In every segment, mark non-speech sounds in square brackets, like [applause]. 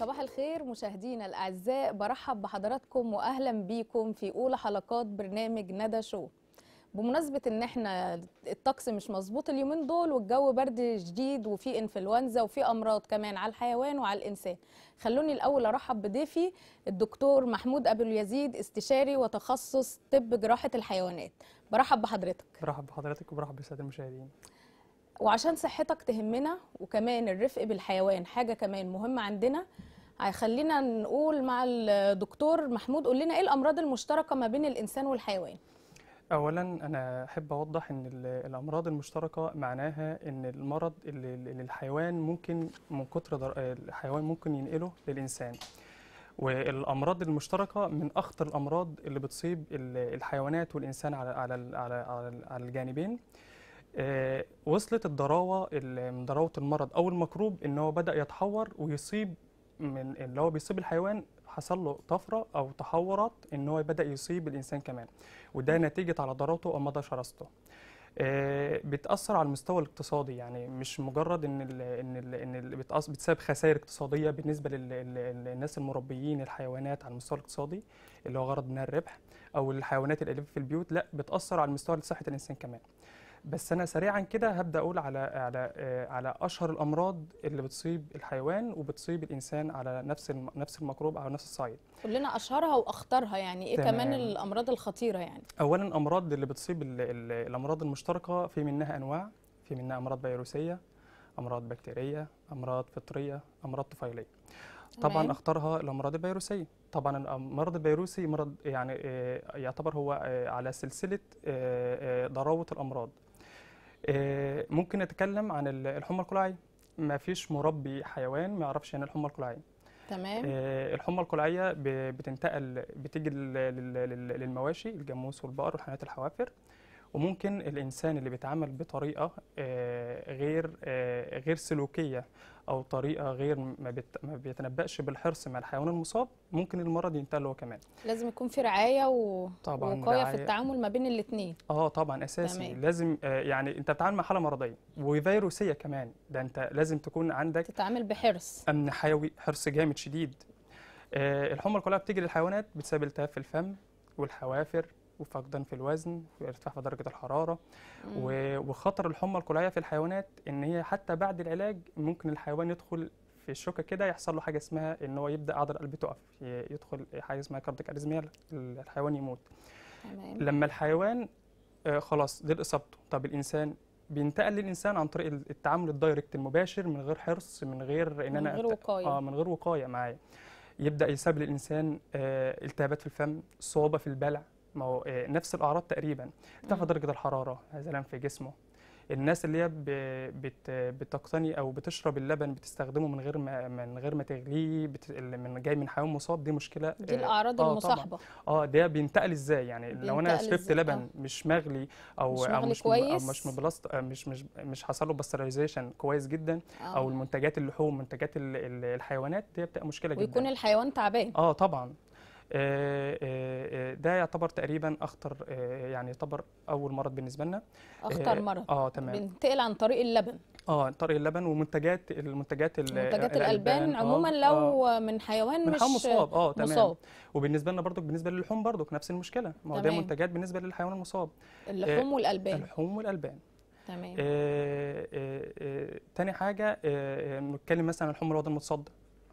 صباح الخير مشاهدينا الاعزاء برحب بحضراتكم واهلا بيكم في اولى حلقات برنامج ندى شو بمناسبه ان احنا الطقس مش مظبوط اليومين دول والجو برد شديد وفي انفلونزا وفي امراض كمان على الحيوان وعلى الانسان خلوني الاول ارحب بضيفي الدكتور محمود ابو اليزيد استشاري وتخصص طب جراحه الحيوانات برحب بحضرتك برحب بحضرتك وبرحب بالساده المشاهدين وعشان صحتك تهمنا وكمان الرفق بالحيوان حاجه كمان مهمه عندنا هيخلينا نقول مع الدكتور محمود قول لنا ايه الامراض المشتركه ما بين الانسان والحيوان اولا انا احب اوضح ان الامراض المشتركه معناها ان المرض اللي الحيوان ممكن من كتر الحيوان ممكن ينقله للانسان والامراض المشتركه من اخطر الامراض اللي بتصيب الحيوانات والانسان على على على على الجانبين آه، وصلت الضراوه من ضراوه المرض او المكروب ان هو بدا يتحور ويصيب من اللي هو بيصيب الحيوان حصل له طفره او تحورات ان هو بدا يصيب الانسان كمان وده نتيجه على ضررته او مدى شراسته آه، بتاثر على المستوى الاقتصادي يعني مش مجرد ان ال ان ال ان الـ بتسبب خسائر اقتصاديه بالنسبه للناس المربيين الحيوانات على المستوى الاقتصادي اللي هو غرض منها الربح او الحيوانات الاليفه في البيوت لا بتاثر على المستوى صحه الانسان كمان بس انا سريعا كده هبدا اقول على على آه، على اشهر الامراض اللي بتصيب الحيوان وبتصيب الانسان على نفس نفس الميكروب على نفس الصعيد كلنا اشهرها واخطرها يعني ايه كمان الامراض الخطيره يعني اولا الامراض اللي بتصيب الـ الـ الامراض المشتركه في منها انواع في منها امراض فيروسيه امراض بكتيريه امراض فطريه امراض طفيليه طبعا اختارها الامراض الفيروسيه طبعا المرض الفيروسي مرض يعني آه، يعتبر هو آه، على سلسله ضراوه الامراض آه، ممكن نتكلم عن الحمى القلعيه ما فيش مربي حيوان ما يعرفش يعني إيه الحمى القلعيه تمام آه، الحمى القلعيه بتنتقل بتجي للمواشي الجاموس والبقر وحيوانات الحوافر وممكن الانسان اللي بيتعامل بطريقه آه، غير آه، غير سلوكيه او طريقه غير ما, ما بيتنبأش بالحرص مع الحيوان المصاب ممكن المرض ينتقل هو كمان لازم يكون في رعايه و... طبعا ووقايه في التعامل ما بين الاثنين اه طبعا اساسي تمام. لازم آه، يعني انت بتتعامل مع حاله مرضيه وفيروسيه كمان ده انت لازم تكون عندك تتعامل بحرص امن حيوي حرص جامد شديد الحمى القلعه بتيجي للحيوانات بسبب التهاب في الفم والحوافر وفقدان في الوزن وارتفاع في درجه الحراره وخطر الحمى القلعيه في الحيوانات ان هي حتى بعد العلاج ممكن الحيوان يدخل في الشوكه كده يحصل له حاجه اسمها ان هو يبدا اعضاء القلب تقف يدخل حاجه اسمها كاردك اريزميا الحيوان يموت تمام لما الحيوان آه، خلاص دي اصابته طب الانسان بينتقل للانسان عن طريق التعامل الدايركت المباشر من غير حرص من غير ان انا من غير وقايه اه من غير وقايه معايا يبدا يسبب للانسان آه التهابات في الفم صعوبه في البلع ما هو آه، نفس الاعراض تقريبا ارتفع درجه الحراره هزلان في جسمه الناس اللي هي بتقتني او بتشرب اللبن بتستخدمه من غير ما من غير ما تغليه بت من جاي من حيوان مصاب دي مشكله آه، دي الاعراض آه المصاحبه اه ده بينتقل ازاي يعني لو انا شربت لبن آه. مش مغلي او مش مغلي او مش كويس. أو مش مش مش مش حصل له باسترايزيشن كويس جدا آه. او المنتجات اللحوم منتجات الحيوانات دي بتبقى مشكله ويكون جدا ويكون الحيوان تعبان اه طبعا آه، آه، آه، ده يعتبر تقريبا اخطر يعني يعتبر اول مرض بالنسبه لنا اخطر مرض اه تمام بنتقل عن طريق اللبن اه طريق اللبن ومنتجات المنتجات منتجات الالبان, عموما آه لو آه من حيوان من مش مصاب اه تمام مصاب. وبالنسبه لنا برضك بالنسبه للحوم برضك نفس المشكله ما هو ده منتجات بالنسبه للحيوان المصاب اللحوم آه والالبان اللحوم والالبان تمام آه آه آه تاني حاجه آه نتكلم مثلا عن الحمى الوضع المتصدى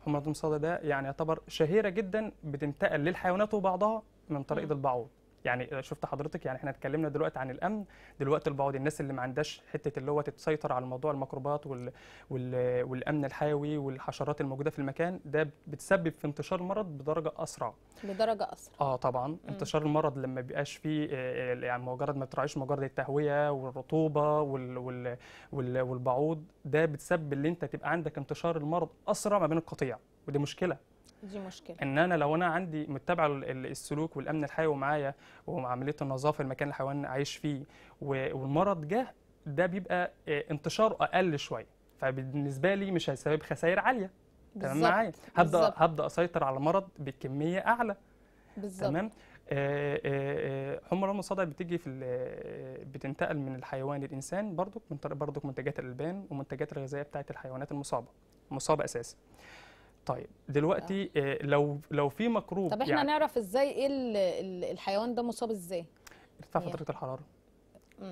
المرض الصدى ده يعني يعتبر شهيره جدا بتنتقل للحيوانات وبعضها من طريق البعوض يعني شفت حضرتك يعني احنا اتكلمنا دلوقتي عن الامن دلوقتي البعض الناس اللي ما عندهاش حته اللي هو تسيطر على الموضوع الميكروبات وال... وال... والامن الحيوي والحشرات الموجوده في المكان ده بتسبب في انتشار المرض بدرجه اسرع بدرجه اسرع اه طبعا مم. انتشار المرض لما بيبقاش فيه آه، يعني مجرد ما بتراعيش مجرد التهويه والرطوبه وال... وال... وال... والبعوض ده بتسبب ان انت تبقى عندك انتشار المرض اسرع ما بين القطيع ودي مشكله دي مشكله ان انا لو انا عندي متبعه السلوك والامن الحيوي معايا وعمليه النظافه المكان الحيوان عايش فيه والمرض جه ده بيبقى آه، انتشار اقل شويه فبالنسبه لي مش هيسبب خسائر عاليه تمام معايا هبدا بالزبط. هبدا اسيطر على المرض بكميه اعلى بالزبط. تمام حمى لون الصدع بتيجي في آه، بتنتقل من الحيوان للانسان برضك من برضك منتجات الالبان ومنتجات الغذائيه بتاعه الحيوانات المصابه مصابه اساسا طيب دلوقتي آه. لو لو في مكروب طب احنا يعني نعرف ازاي ايه الحيوان ده مصاب ازاي؟ ارتفاع يعني. درجه الحراره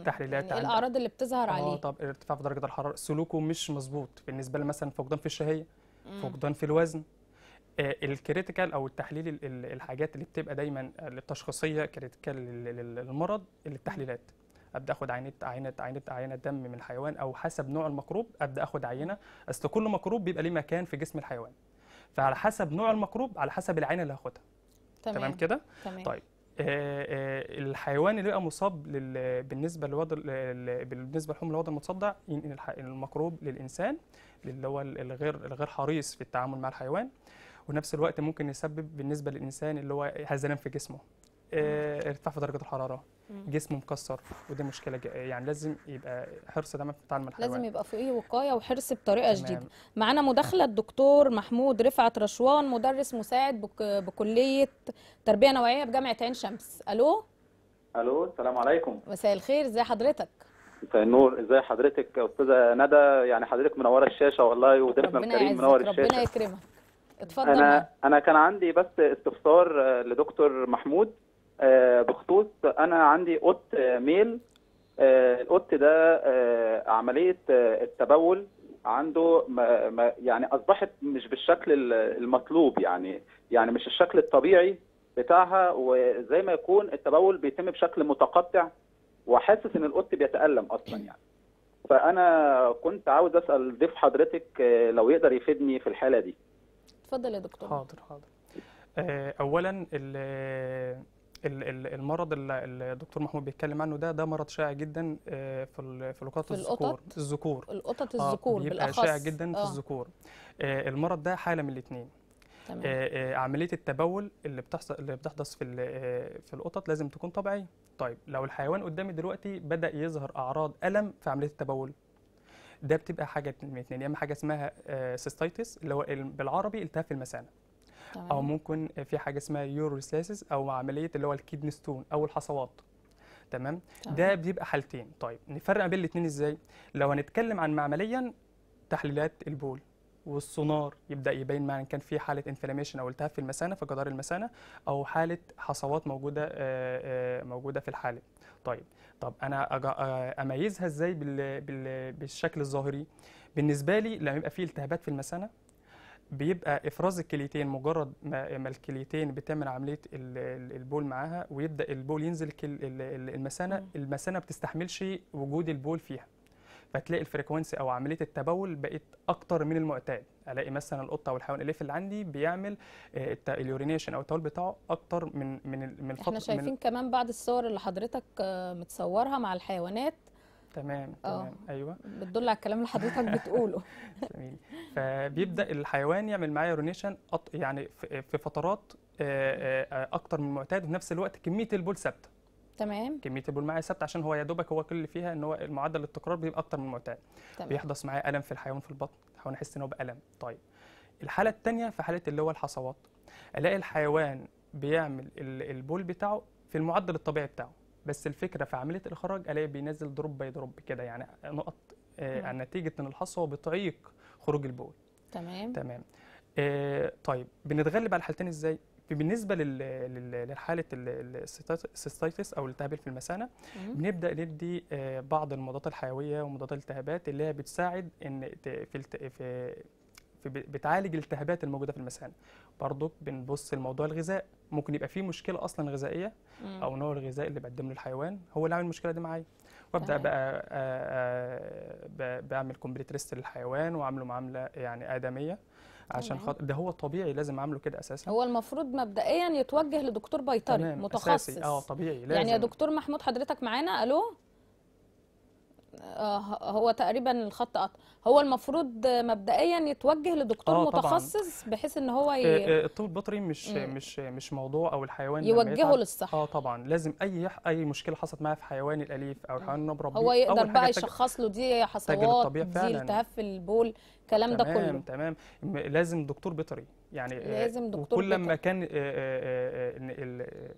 تحليلات يعني ايه الاعراض اللي بتظهر آه، عليه اه طب ارتفاع في درجه الحراره سلوكه مش مظبوط بالنسبه مثلا فقدان في الشهيه فقدان في الوزن آه الكريتيكال او التحليل الحاجات اللي بتبقى دايما التشخيصيه كريتيكال للمرض التحليلات ابدا اخد عينه عينه عينه عينه دم من الحيوان او حسب نوع المكروب ابدا اخد عينه اصل كل مكروب بيبقى ليه مكان في جسم الحيوان فعلى حسب نوع المكروب على حسب العين اللي هاخدها تمام, تمام كده طيب آه، آه، الحيوان اللي بقى مصاب بالنسبه للوضع بالنسبه للحمل الوضع المتصدع ينقل المكروب للانسان اللي هو الغير الغير حريص في التعامل مع الحيوان ونفس الوقت ممكن يسبب بالنسبه للانسان اللي هو هزلان في جسمه آه، ارتفع درجه الحراره جسمه مكسر ودي مشكله يعني لازم يبقى حرص دايما في التعامل مع لازم يبقى فوقيه وقايه وحرص بطريقه جديده معانا مداخله الدكتور محمود رفعت رشوان مدرس مساعد بك بكليه تربيه نوعيه بجامعه عين شمس الو الو السلام عليكم مساء الخير ازي حضرتك مساء النور ازي حضرتك يا استاذه ندى يعني حضرتك منوره الشاشه والله وضيفنا الكريم منور الشاشه ربنا يكرمك اتفضل انا انا كان عندي بس استفسار لدكتور محمود آه، بخصوص انا عندي قط آه، ميل آه، القط ده عمليه التبول عنده ما ما يعني اصبحت مش بالشكل المطلوب يعني يعني مش الشكل الطبيعي بتاعها وزي ما يكون التبول بيتم بشكل متقطع وحاسس ان القط بيتالم اصلا يعني فانا كنت عاوز اسال ضيف حضرتك لو يقدر يفيدني في الحاله دي اتفضل يا دكتور حاضر حاضر اولا المرض اللي الدكتور محمود بيتكلم عنه ده ده مرض شائع جدا آه، في في لقاط الذكور الذكور القطط آه، الذكور آه بالاخص شائع جدا آه. في الذكور آه المرض ده حاله من الاثنين تمام. آه، عمليه التبول اللي بتحصل اللي بتحدث في في القطط لازم تكون طبيعيه طيب لو الحيوان قدامي دلوقتي بدا يظهر اعراض الم في عمليه التبول ده بتبقى حاجه من الاثنين يا اما حاجه اسمها سيستايتس اللي هو بالعربي التهاب في المثانه او ممكن في حاجه اسمها يوروليسيس او عمليه اللي هو الكيدني ستون او الحصوات تمام؟, ده بيبقى حالتين طيب نفرق بين الاثنين ازاي لو هنتكلم عن معمليا تحليلات البول والسونار يبدا يبين معنى كان في حاله انفلاميشن او التهاب في المثانه في جدار المثانه او حاله حصوات موجوده آه، آه، موجوده في الحاله طيب طب انا آه، اميزها ازاي بالشكل الظاهري بالنسبه لي لما يبقى في التهابات في المثانه بيبقى افراز الكليتين مجرد ما الكليتين بتعمل عمليه البول معاها ويبدا البول ينزل المثانه المثانه بتستحملش وجود البول فيها فتلاقي الفريكونسي او عمليه التبول بقت اكتر من المعتاد الاقي مثلا القطه او الحيوان الاليف اللي عندي بيعمل آه، اليورينيشن او التبول بتاعه اكتر من من من احنا شايفين من كمان بعض الصور اللي حضرتك آه، متصورها مع الحيوانات تمام آه. تمام ايوه بتدل على الكلام اللي حضرتك بتقوله [laughs] جميل فبيبدا الحيوان يعمل معايا رونيشن أط... يعني في فترات اكتر من المعتاد وفي نفس الوقت كميه البول ثابته تمام كميه البول معايا ثابته عشان هو يا دوبك هو كل اللي فيها ان هو معدل التكرار بيبقى اكتر من المعتاد تمام. بيحدث معايا الم في الحيوان في البطن الحيوان احس ان هو بالم طيب الحاله الثانيه في حاله اللي هو الحصوات الاقي الحيوان بيعمل البول بتاعه في المعدل الطبيعي بتاعه بس الفكره في عمليه الاخراج الاقي بينزل دروب باي دروب كده يعني نقط آه عن نتيجه ان الحصوه بتعيق خروج البول تمام تمام آه طيب بنتغلب على الحالتين ازاي بالنسبه لحاله السيستايتس او التهاب في المثانه بنبدا ندي آه، بعض المضادات الحيويه ومضادات الالتهابات اللي هي بتساعد ان في في بتعالج الالتهابات الموجوده في المثانه برضو بنبص لموضوع الغذاء ممكن يبقى في مشكله اصلا غذائيه او نوع الغذاء اللي بقدمه للحيوان هو اللي عامل المشكله دي معايا وابدا بقى آآ آه، آآ آه، بعمل كومبليت ريست للحيوان واعمله معامله يعني ادميه عشان خاطر ده هو طبيعي لازم اعمله كده اساسا هو المفروض مبدئيا يتوجه لدكتور بيطري متخصص اه طبيعي لازم يعني يا دكتور محمود حضرتك معانا الو آه، هو تقريبا الخط قطع هو المفروض مبدئيا يتوجه لدكتور آه متخصص طبعًا. بحيث ان هو آه، ي... آه، الطب البيطري مش مم. مش مش موضوع او الحيوان يوجهه للصحه اه طبعا لازم اي اي مشكله حصلت معاه في حيوان الاليف او الحيوان اللي بربيه هو يقدر بقى يشخص له دي حصوات دي التهاب في البول الكلام ده كله تمام تمام لازم دكتور بيطري يعني لازم دكتور وكل لما كان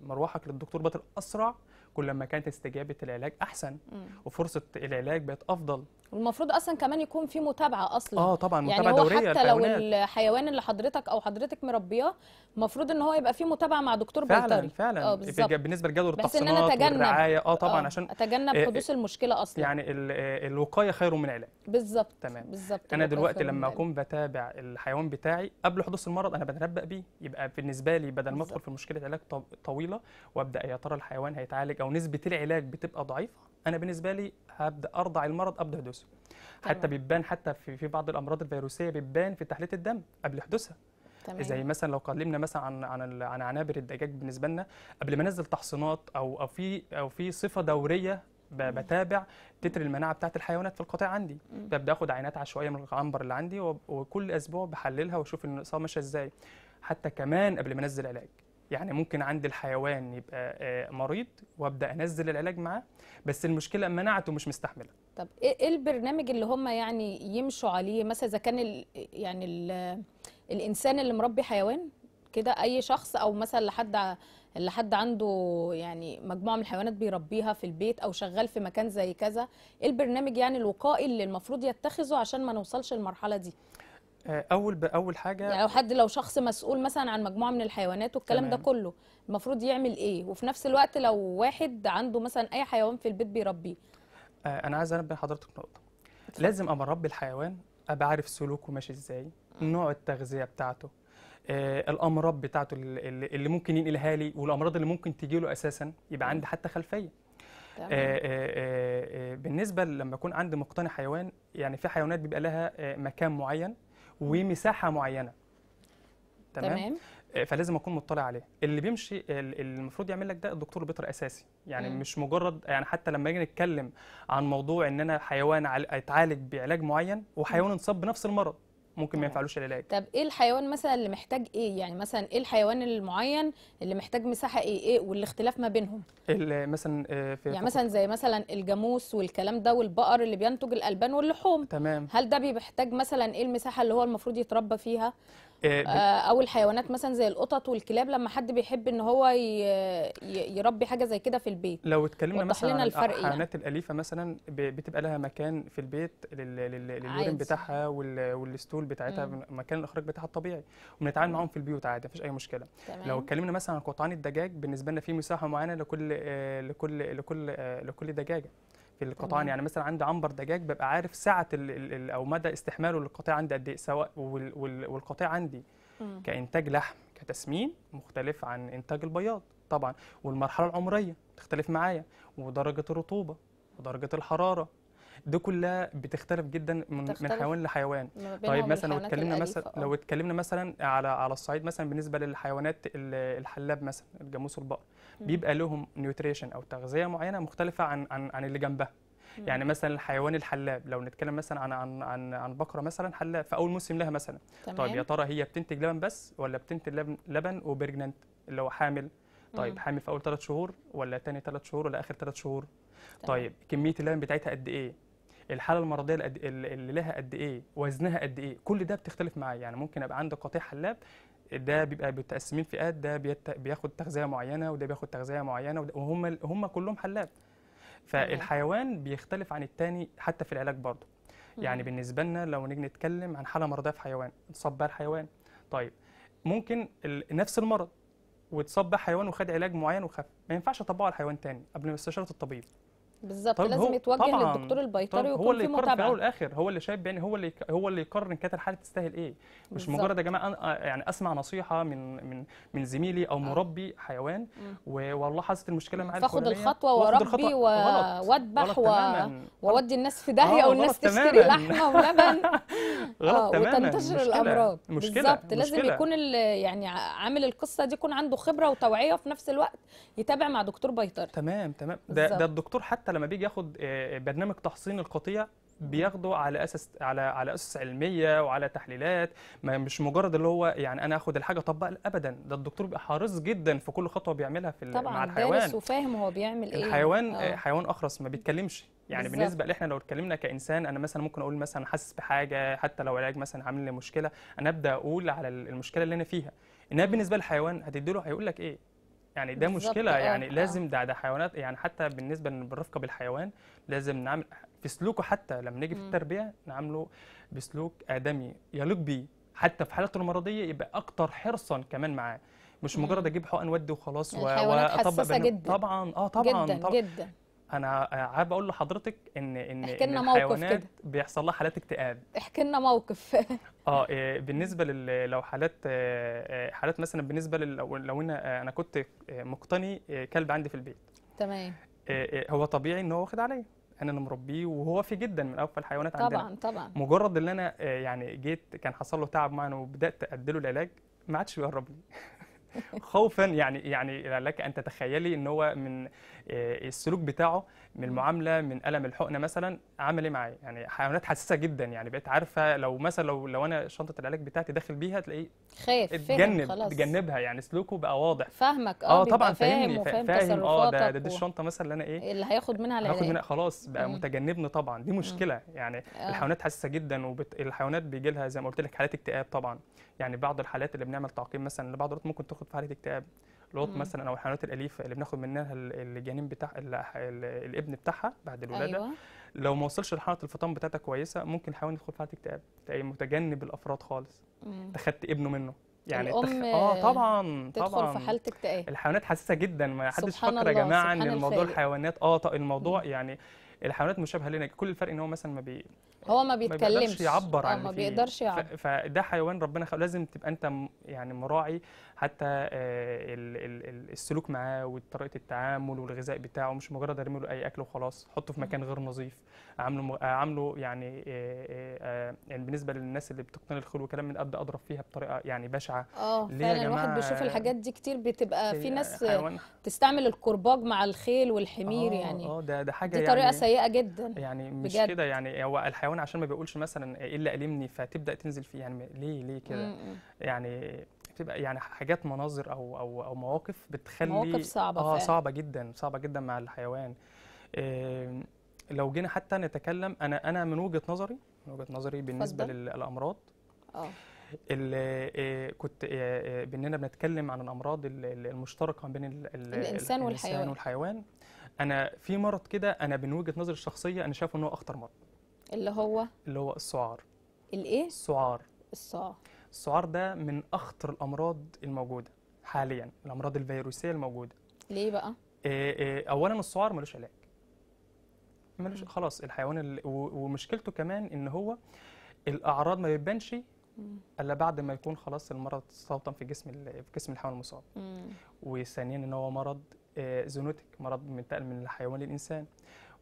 مروحك للدكتور بيطري اسرع كل ما كانت استجابه العلاج احسن مم. وفرصه العلاج بقت افضل والمفروض اصلا كمان يكون في متابعه اصلا اه طبعا متابعه يعني هو دوريه حتى لو الحيوان اللي حضرتك او حضرتك مربياه المفروض ان هو يبقى في متابعه مع دكتور فعلا بيطري فعلا اه بالظبط بالنسبه لجدول التحصينات والرعايه اه طبعا آه عشان اتجنب إيه، حدوث إيه، المشكله اصلا يعني آه، الوقايه خير من العلاج بالظبط تمام بالظبط انا دلوقتي لما اكون بتابع الحيوان بتاعي قبل حدوث المرض انا بتنبأ بيه يبقى بالنسبه لي بدل ما ادخل في مشكله علاج طويله وابدا يا ترى الحيوان هيتعالج او لو نسبه العلاج بتبقى ضعيفه انا بالنسبه لي هبدا ارضع المرض قبل حدوثه حتى بيبان حتى في, في بعض الامراض الفيروسيه بتبان في تحليه الدم قبل حدوثها تمام. زي مثلا لو كلمنا مثلا عن عن عن عنابر الدجاج بالنسبه لنا قبل ما انزل تحصينات او او في او في صفه دوريه بتابع تتر المناعه بتاعت الحيوانات في القطيع عندي ببدا اخد عينات عشوائيه من العنبر اللي عندي وكل اسبوع بحللها واشوف النقصان ماشيه ازاي حتى كمان قبل ما انزل علاج يعني ممكن عند الحيوان يبقى آه، مريض وابدا انزل العلاج معاه بس المشكله مناعته مش مستحمله طب ايه, إيه البرنامج اللي هم يعني يمشوا عليه مثلا اذا كان الـ يعني الـ الانسان اللي مربي حيوان كده اي شخص او مثلا لحد اللي حد عنده يعني مجموعه من الحيوانات بيربيها في البيت او شغال في مكان زي كذا ايه البرنامج يعني الوقائي اللي المفروض يتخذه عشان ما نوصلش للمرحله دي آه، اول باول حاجه يعني لو حد لو شخص مسؤول مثلا عن مجموعه من الحيوانات والكلام ده كله المفروض يعمل ايه وفي نفس الوقت لو واحد عنده مثلا اي حيوان في البيت بيربيه آه انا عايز انبه حضرتك نقطه لازم اما اربي الحيوان ابقى عارف سلوكه ماشي ازاي نوع التغذيه بتاعته آه الامراض بتاعته اللي, اللي ممكن ينقلها لي والامراض اللي ممكن تجي له اساسا يبقى عندي حتى خلفيه آه،, آه،, آه بالنسبه لما يكون عندي مقتني حيوان يعني في حيوانات بيبقى لها مكان معين ومساحه معينه تمام, تمام. آه، فلازم اكون مطلع عليه اللي بيمشي المفروض يعمل لك ده الدكتور بيطر اساسي يعني مم. مش مجرد يعني حتى لما اجي نتكلم عن موضوع ان انا حيوان اتعالج بعلاج معين وحيوان انصاب بنفس المرض ممكن ما ينفعلوش العلاج طب ايه الحيوان مثلا اللي محتاج ايه يعني مثلا ايه الحيوان المعين اللي محتاج مساحه ايه ايه والاختلاف ما بينهم آه، يعني مثلا في يعني مثلا زي مثلا الجاموس والكلام ده والبقر اللي بينتج الالبان واللحوم تمام هل ده بيحتاج مثلا ايه المساحه اللي هو المفروض يتربى فيها آه، آه، او الحيوانات مثلا زي القطط والكلاب لما حد بيحب ان هو يربي حاجه زي كده في البيت لو اتكلمنا مثلا عن الحيوانات يعني. الاليفه مثلا بتبقى لها مكان في البيت للورم بتاعها والستول بتاعتها مم. مكان الاخراج بتاعها الطبيعي وبنتعامل معاهم في البيوت عادي مفيش اي مشكله تمام. لو اتكلمنا مثلا عن قطعان الدجاج بالنسبه لنا في مساحه معينه لكل آه، لكل لكل لكل دجاجه في القطعان يعني مثلا عندي عنبر دجاج ببقى عارف سعه ال ال او مدى استحماله للقطيع عندي قد ايه سواء والقطيع عندي مم. كانتاج لحم كتسمين مختلف عن انتاج البياض طبعا والمرحله العمريه تختلف معايا ودرجه الرطوبه ودرجه الحراره ده كلها بتختلف جدا من, من حيوان لحيوان طيب مثلا لو اتكلمنا مثلا آه. لو اتكلمنا مثلا على على الصعيد مثلا بالنسبه للحيوانات الحلاب مثلا الجاموس والبقر بيبقى لهم نيوتريشن او تغذيه معينه مختلفه عن عن, عن اللي جنبها يعني مثلا الحيوان الحلاب لو نتكلم مثلا عن عن عن, عن بقره مثلا حلاب في اول موسم لها مثلا تمام. طيب يا ترى هي بتنتج لبن بس ولا بتنتج لبن, لبن وبرجننت اللي هو حامل طيب مم. حامل في اول ثلاث شهور ولا ثاني ثلاث شهور ولا اخر ثلاث شهور طيب. طيب كميه اللبن بتاعتها قد ايه الحاله المرضيه اللي لها قد ايه وزنها قد ايه كل ده بتختلف معايا يعني ممكن ابقى عندي قطيع حلاب ده بيبقى متقسمين فئات ده بياخد تغذيه معينه وده بياخد تغذيه معينه وهم هم كلهم حلاب فالحيوان بيختلف عن التاني حتى في العلاج برضه يعني بالنسبه لنا لو نيجي نتكلم عن حاله مرضيه في حيوان اتصاب بها الحيوان طيب ممكن نفس المرض واتصاب بها حيوان وخد علاج معين وخف ما ينفعش اطبقه على حيوان تاني قبل ما استشاره الطبيب بالظبط طيب، لازم لازم يتوجه للدكتور البيطري طيب هو في متابعه في الاول والاخر هو اللي شايف يعني هو اللي هو اللي يقرر ان كانت الحاله تستاهل ايه مش بالزبط. مجرد يا جماعه آه، يعني اسمع نصيحه من من من زميلي او آه. مربي آه. حيوان والله حصلت المشكله معايا فاخد الخطوه واربي واذبح واودي الناس في داهيه آه والناس تشتري لحمه ولبن [laughs] غلط آه وتنتشر الامراض بالظبط لازم يكون يعني عامل القصه دي يكون عنده خبره وتوعيه وفي نفس الوقت يتابع مع دكتور بيطري تمام تمام ده ده الدكتور حتى لما بيجي ياخد آه، آه، برنامج تحصين القطيع بياخده على اساس على على اسس علميه وعلى تحليلات ما مش مجرد اللي هو يعني انا اخد الحاجه اطبق ابدا ده الدكتور بيبقى حريص جدا في كل خطوه بيعملها في طبعا مع الحيوان طبعا وفاهم هو بيعمل ايه الحيوان أوه. آه، حيوان اخرس ما بيتكلمش يعني بالزبط. بالنسبه لإحنا لو اتكلمنا كانسان انا مثلا ممكن اقول مثلا حاسس بحاجه حتى لو علاج مثلا عامل لي مشكله انا ابدا اقول على المشكله اللي انا فيها انها بالنسبه للحيوان هتديله هيقول لك ايه يعني ده مشكله يعني آه،, آه. لازم ده ده حيوانات يعني حتى بالنسبه للرفقه بالحيوان لازم نعمل في سلوكه حتى لما نيجي في التربيه نعامله بسلوك ادمي يليق بيه حتى في حالته المرضيه يبقى اكتر حرصا كمان معاه مش مجرد اجيب حقن ودي وخلاص واطبق جدا. طبعا اه طبعا جدا طبعا جدا انا عايز اقول لحضرتك ان ان احكي لنا موقف كده بيحصل لها حالات اكتئاب احكي لنا موقف اه, آه، بالنسبه لل... لو حالات آه، آه، حالات مثلا بالنسبه لل... لو انا انا كنت مقتني كلب عندي في البيت تمام هو طبيعي ان هو واخد عليا انا اللي مربيه وهو في جدا من اوفى الحيوانات طبعا عندنا طبعا طبعا مجرد ان انا يعني جيت كان حصل له تعب معنا وبدات اديله العلاج ما عادش بيقرب لي [laughs] خوفا يعني يعني لك ان تتخيلي ان هو من آه، السلوك بتاعه من المعامله من الم الحقنه مثلا عمل ايه معايا يعني حيوانات حساسه جدا يعني بقيت عارفه لو مثلا لو لو انا شنطه العلاج بتاعتي داخل بيها تلاقيه خايف اتجنب تجنبها يعني سلوكه بقى واضح فاهمك اه, آه، طبعا فاهمني فاهم, فاهم اه ده, ده دي الشنطه مثلا اللي انا ايه اللي هياخد منها العلاج هياخد منها خلاص بقى متجنبني طبعا دي مشكله يعني آه. الحيوانات حساسه جدا والحيوانات وبت... بيجي لها زي ما قلت لك حالات اكتئاب طبعا يعني بعض الحالات اللي بنعمل تعقيم مثلا لبعض ممكن تاخد في حاله اكتئاب لقط مثلا او الحيوانات الاليفه اللي بناخد منها الجنين بتاع الابن بتاعها بعد الولاده أيوة. لو ما وصلش لحاله الفطام بتاعتها كويسه ممكن الحيوان يدخل في حاله اكتئاب تلاقي متجنب الافراد خالص انت خدت ابنه منه يعني الام تخ... اه طبعا تدخل طبعا في حاله اكتئاب الحيوانات حساسه جدا ما حدش فكر يا جماعه ان الموضوع الفارق. الحيوانات اه طيب الموضوع مم. يعني الحيوانات مشابهه لنا كل الفرق ان هو مثلا ما بي هو ما بيتكلمش ما بيقدرش يعبر آه، عن ما بيقدرش يعبر فده حيوان ربنا خ... لازم تبقى انت يعني مراعي حتى آه، السلوك معاه وطريقه التعامل والغذاء بتاعه مش مجرد ارمي له اي اكل وخلاص حطه في مكان غير نظيف عامله عامله يعني آه، آه، يعني بالنسبه للناس اللي بتقتني الخيل وكلام من قد اضرب فيها بطريقه يعني بشعه اه فعلا الواحد بيشوف الحاجات دي كتير بتبقى في ناس حيوان. تستعمل الكرباج مع الخيل والحمير أوه يعني اه ده ده حاجه دي طريقه يعني سيئه جدا يعني مش كده يعني هو الحيوان عشان ما بيقولش مثلا الا إيه المني فتبدا تنزل فيه يعني ليه ليه كده يعني بتبقى يعني حاجات مناظر او او او مواقف بتخلي مواقف صعبه اه فعلا. صعبه جدا صعبه جدا مع الحيوان إيه لو جينا حتى نتكلم انا انا من وجهه نظري من وجهه نظري بالنسبه فضل. للامراض اه اللي آه، كنت آه، آه، باننا بنتكلم عن الامراض المشتركه بين الـ الـ الانسان والحيوان الانسان والحيوان انا في مرض كده انا من وجهه نظري الشخصيه انا شايفه ان هو اخطر مرض اللي هو اللي هو السعار الايه السعار السعار السعار ده من اخطر الامراض الموجوده حاليا الامراض الفيروسيه الموجوده ليه بقى آه، آه، اولا السعار ملوش علاج ملوش خلاص الحيوان ومشكلته كمان ان هو الاعراض ما بتبانش الا بعد ما يكون خلاص المرض تستوطن في جسم في جسم الحيوان المصاب وثانيا ان هو مرض آه، زونوتيك مرض منتقل من الحيوان للانسان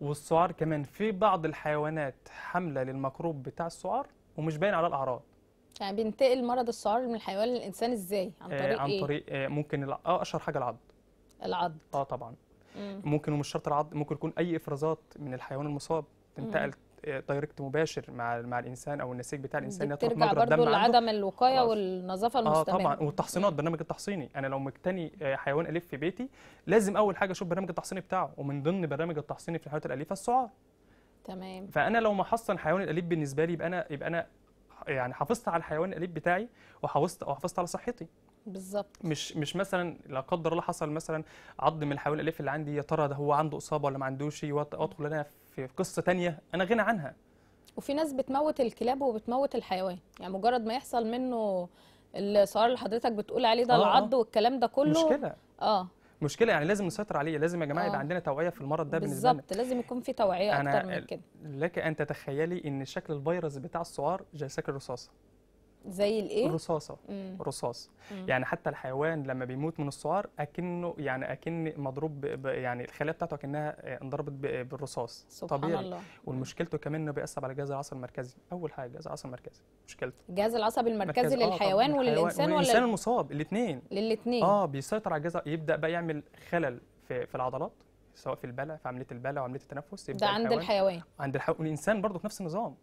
والسعار كمان في بعض الحيوانات حامله للمكروب بتاع السعار ومش باين على الاعراض يعني بينتقل مرض السعار من الحيوان للانسان ازاي عن آه، طريق ايه عن طريق إيه؟ ممكن الع... اه اشهر حاجه العض العض اه طبعا مم. ممكن ومش شرط العض ممكن يكون اي افرازات من الحيوان المصاب تنتقل آه، دايركت مباشر مع مع الانسان او النسيج بتاع الانسان يطلع مجرى الدم برضه لعدم الوقايه آه. والنظافه المستمره اه طبعا والتحصينات برنامج التحصيني انا لو مجتني آه، حيوان اليف في بيتي لازم اول حاجه اشوف برنامج التحصيني بتاعه ومن ضمن برنامج التحصيني في الحيوانات الاليفه السعار تمام فانا لو حصن حيوان الاليف بالنسبه لي يبقى انا يبقى انا يعني حافظت على الحيوان الاليف بتاعي وحافظت وحافظت على صحتي بالظبط مش مش مثلا لا قدر الله حصل مثلا عض من الحيوان الاليف اللي عندي يا ترى ده هو عنده اصابه ولا ما عندوش وادخل انا في قصه ثانيه انا غنى عنها وفي ناس بتموت الكلاب وبتموت الحيوان يعني مجرد ما يحصل منه السؤال اللي حضرتك بتقول عليه ده آه،, آه العض والكلام ده كله مشكله اه مشكله يعني لازم نسيطر عليه لازم يا جماعه آه. يبقى عندنا توعيه في المرض ده بالنسبه بالظبط لازم يكون في توعيه اكتر من كده لك ان تتخيلي ان شكل الفيروس بتاع السعار زي شكل الرصاصه زي الايه الرصاصه مم. الرصاص مم. يعني حتى الحيوان لما بيموت من السعار اكنه يعني اكن مضروب يعني الخلايا بتاعته اكنها انضربت بالرصاص سبحان طبيعي الله. ومشكلته كمان انه بيأثر على الجهاز العصبي المركزي اول حاجه الجهاز العصبي المركزي مشكلته الجهاز العصبي المركزي آه، للحيوان آه وللانسان ولا الانسان المصاب الاثنين الاثنين اه بيسيطر على الجهاز يبدا بقى يعمل خلل في, في العضلات سواء في البلع في عمليه البلع وعمليه التنفس يبدا ده عند الحيوان عند الحيوان والانسان برضه في نفس النظام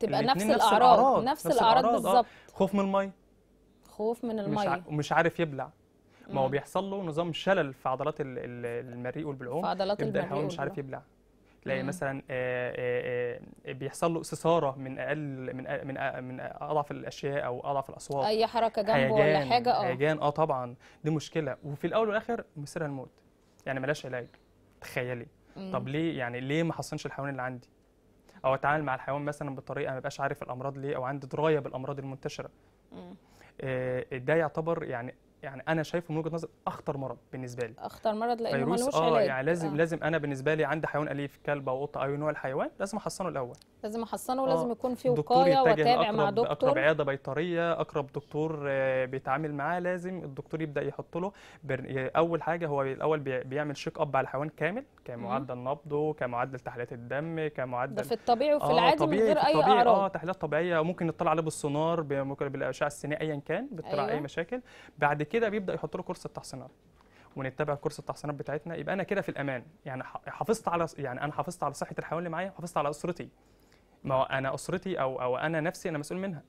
تبقى نفس الاعراض نفس الاعراض آه. بالظبط خوف من الميه خوف من الميه مش عارف يبلع ما هو بيحصل له نظام شلل في عضلات المريء والبلعوم في عضلات يبدا يحاول مش عارف يبلع تلاقي مثلا آآ آه، آآ آه، بيحصل له استثاره من اقل من من من اضعف الاشياء او اضعف الاصوات اي حركه جنبه ولا حاجه اه هيجان اه طبعا دي مشكله وفي الاول والاخر مصيرها الموت يعني ملاش علاج تخيلي طب ليه يعني ليه ما حصنش الحيوان اللي عندي او اتعامل مع الحيوان مثلا بطريقه ما بقاش عارف الامراض ليه او عندي درايه بالامراض المنتشره آه، ده يعتبر يعني يعني انا شايفه من وجهه نظر اخطر مرض بالنسبه لي اخطر مرض لانه ملوش آه، علاج اه يعني لازم آه. لازم انا بالنسبه لي عندي حيوان اليف كلب او قطه اي نوع الحيوان لازم احصنه الاول لازم احصنه ولازم آه، يكون في وقايه واتابع مع دكتور اقرب عياده بيطريه اقرب دكتور آه، بيتعامل معاه لازم الدكتور يبدا يحط له بر... اول حاجه هو الاول بيعمل شيك اب على الحيوان كامل كمعدل نبضه كمعدل تحليلات الدم كمعدل ده في الطبيعي وفي آه العادي من غير اي اعراض اه تحليلات طبيعيه ممكن نطلع عليه بالسونار بالاشعه السينيه ايا كان بتطلع أيوة. اي مشاكل بعد كده بيبدا يحط له كورس التحصينات ونتبع كورس التحصينات بتاعتنا يبقى انا كده في الامان يعني حافظت على يعني انا حافظت على صحه الحيوان اللي معايا حافظت على اسرتي ما هو انا اسرتي او او انا نفسي انا مسؤول منها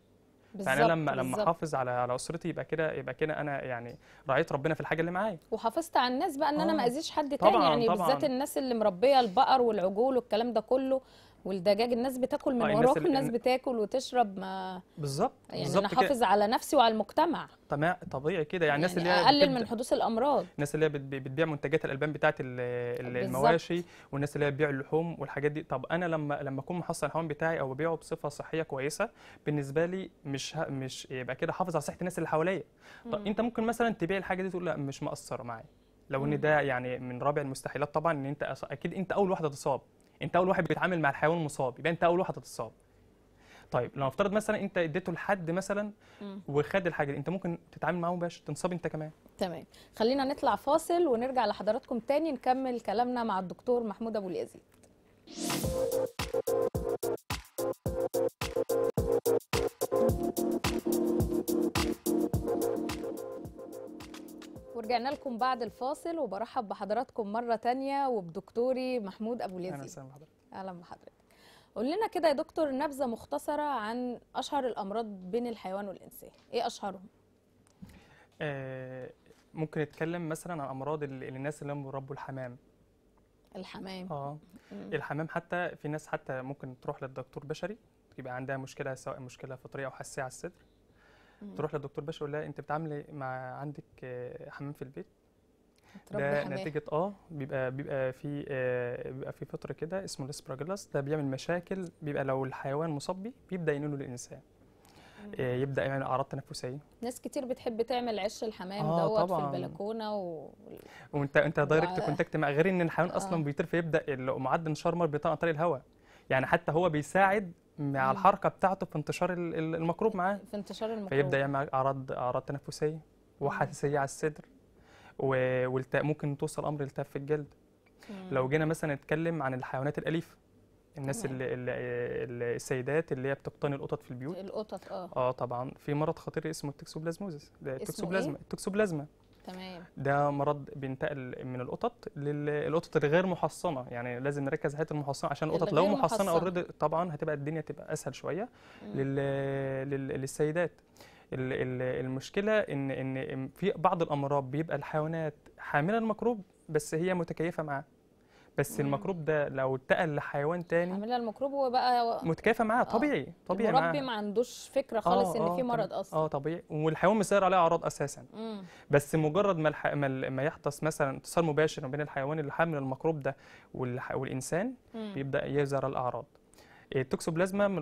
يعني فانا لما بالزبط. لما احافظ على على اسرتي يبقى كده يبقى كده انا يعني رعيت ربنا في الحاجه اللي معايا وحافظت على الناس بقى ان آه. انا ما آه. اذيش حد طبعًا تاني يعني بالذات الناس اللي مربيه البقر والعجول والكلام ده كله والدجاج الناس بتاكل من آه، وراه الناس بتاكل وتشرب ما بالظبط يعني بالزبط انا حافظ على نفسي وعلى المجتمع تمام طبيعي كده يعني, يعني الناس اللي اقلل من حدوث الامراض الناس اللي هي بتبيع منتجات الالبان بتاعت المواشي والناس اللي هي بتبيع اللحوم والحاجات دي طب انا لما لما اكون محصل الحيوان بتاعي او ببيعه بصفه صحيه كويسه بالنسبه لي مش مش يبقى كده حافظ على صحه الناس اللي حواليا طب انت ممكن مثلا تبيع الحاجه دي تقول لا مش مقصره معايا لو ان ده يعني من رابع المستحيلات طبعا ان انت اكيد انت اول واحده تصاب انت اول واحد بيتعامل مع الحيوان المصاب يبقى انت اول واحد هتتصاب طيب لو نفترض مثلا انت اديته لحد مثلا وخد الحاجه دي انت ممكن تتعامل معاه مباشر تنصاب انت كمان تمام خلينا نطلع فاصل ونرجع لحضراتكم تاني نكمل كلامنا مع الدكتور محمود ابو اليزيد ورجعنا لكم بعد الفاصل وبرحب بحضراتكم مرة تانية وبدكتوري محمود أبو اليزيد أهلا وسهلا بحضرتك أهلا بحضرتك قول لنا كده يا دكتور نبذة مختصرة عن أشهر الأمراض بين الحيوان والإنسان إيه أشهرهم؟ آه ممكن نتكلم مثلا عن أمراض الناس اللي هم بيربوا الحمام الحمام اه مم. الحمام حتى في ناس حتى ممكن تروح للدكتور بشري يبقى عندها مشكله سواء مشكله فطريه او حساسيه على الصدر تروح للدكتور باشا يقول لها انت بتعاملي مع عندك آه، حمام في البيت ده حمام. نتيجه اه بيبقى بيبقى في آه بيبقى في فطر كده اسمه الاسبراجلاس ده بيعمل مشاكل بيبقى لو الحيوان مصاب بيه بيبدا ينوله الانسان آه يبدا يعمل اعراض تنفسيه ناس كتير بتحب تعمل عش الحمام آه دوت طبعاً. في البلكونه و... وانت انت دايركت كونتاكت مع غير ان الحيوان آه. اصلا بيطير فيبدا معدن شرمر بيطلع عن طريق الهواء يعني حتى هو بيساعد مع الحركه بتاعته في انتشار المكروب معاه في انتشار المكروب فيبدا يعمل اعراض اعراض تنفسيه وحساسيه على الصدر وممكن توصل امر التهاب في الجلد مم. لو جينا مثلا نتكلم عن الحيوانات الاليفه الناس اللي, اللي السيدات اللي هي بتقتني القطط في البيوت القطط اه اه طبعا في مرض خطير اسمه التوكسوبلازموزس التوكسوبلازما إيه؟ التوكسوبلازما تمام ده مرض بينتقل من القطط للقطط الغير محصنه يعني لازم نركز على حته المحصنه عشان القطط لو محصنه اوريدي طبعا هتبقى الدنيا تبقى اسهل شويه لل... لل... للسيدات المشكله ان ان في بعض الامراض بيبقى الحيوانات حامله الميكروب بس هي متكيفه معاه بس مم. الميكروب ده لو اتقل لحيوان تاني عملنا الميكروب هو بقى متكافئ معاه طبيعي آه. طبيعي معاه المربي ما عندوش فكره آه، خالص آه ان آه في مرض اصلا اه طبيعي والحيوان مسير عليه اعراض اساسا مم. بس مجرد ما, الح... ما, ال... ما يحدث مثلا اتصال مباشر ما بين الحيوان اللي حامل الميكروب ده والح... والانسان مم. بيبدا يظهر الاعراض آه، التوكسوبلازما من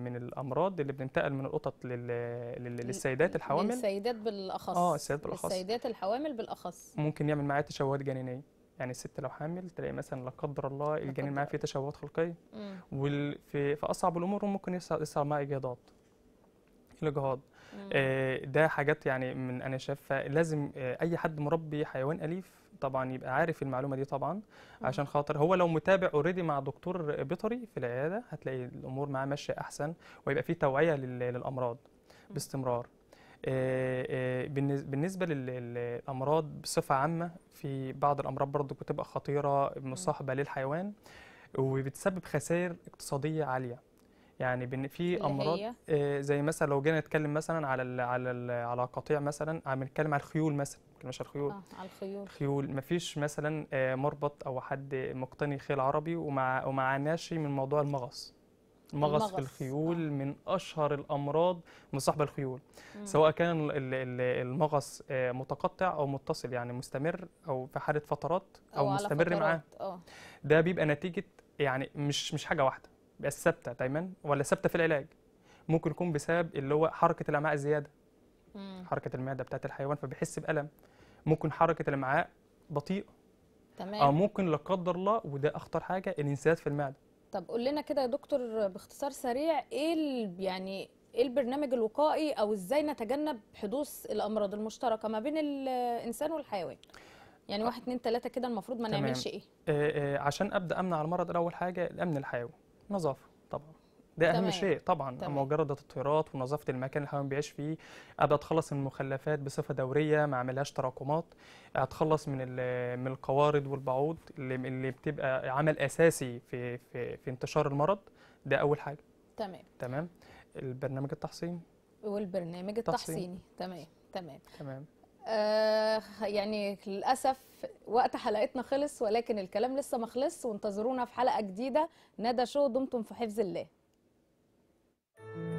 من الامراض اللي بتنتقل من القطط للسيدات الحوامل للسيدات بالاخص اه السيدات بالاخص السيدات الحوامل بالاخص ممكن يعمل معاها تشوهات جنينيه يعني الست لو حامل تلاقي مثلا لا قدر الله الجنين معاها فيه تشوهات خلقيه وفي في اصعب الامور ممكن يصل يصل معاها اجهاضات الاجهاض آه، ده حاجات يعني من انا شايفها لازم آه، اي حد مربي حيوان اليف طبعا يبقى عارف المعلومه دي طبعا عشان خاطر هو لو متابع اوريدي مع دكتور بيطري في العياده هتلاقي الامور معاه ماشيه احسن ويبقى في توعيه للامراض باستمرار آه، آه، بالنسبه للامراض بصفه عامه في بعض الامراض برضه بتبقى خطيره مصاحبه للحيوان وبتسبب خسائر اقتصاديه عاليه يعني في امراض آه، زي مثلا لو جينا نتكلم مثلا على الـ على الـ على قطيع مثلا عم نتكلم على الخيول مثلا مش على الخيول آه على الخيول خيول مفيش مثلا مربط او حد مقتني خيل عربي ومع ومعناش من موضوع المغص مغص في الخيول آه. من أشهر الأمراض مصاحبة الخيول مم. سواء كان المغص آه، متقطع أو متصل يعني مستمر أو في حالة فترات أو, أو مستمر معاه آه. ده بيبقى نتيجة يعني مش مش حاجة واحدة بس ثابتة دايما ولا ثابتة في العلاج ممكن يكون بسبب اللي هو حركة الأمعاء الزيادة مم. حركة المعدة بتاعت الحيوان فبيحس بألم ممكن حركة الأمعاء بطيئة تمام أو ممكن لا قدر الله وده أخطر حاجة الانسداد في المعدة طب قول لنا كده يا دكتور باختصار سريع ايه يعني ايه البرنامج الوقائي او ازاي نتجنب حدوث الامراض المشتركه ما بين الانسان والحيوان يعني واحد اتنين تلاته كده المفروض ما تمام. نعملش ايه آه، آه، عشان ابدا امنع المرض اول حاجه الامن الحيوي نظافه ده اهم شيء طبعا تمام. مجرد التطويرات ونظافه المكان اللي الحيوان بيعيش فيه ابدا اتخلص من المخلفات بصفه دوريه ما اعملهاش تراكمات اتخلص من من القوارض والبعوض اللي, اللي بتبقى عمل اساسي في في, في انتشار المرض ده اول حاجه تمام تمام البرنامج التحصيني والبرنامج التحصيني تمام تمام تمام آه يعني للأسف وقت حلقتنا خلص ولكن الكلام لسه ما خلص وانتظرونا في حلقة جديدة ندى شو دمتم في حفظ الله Thank you.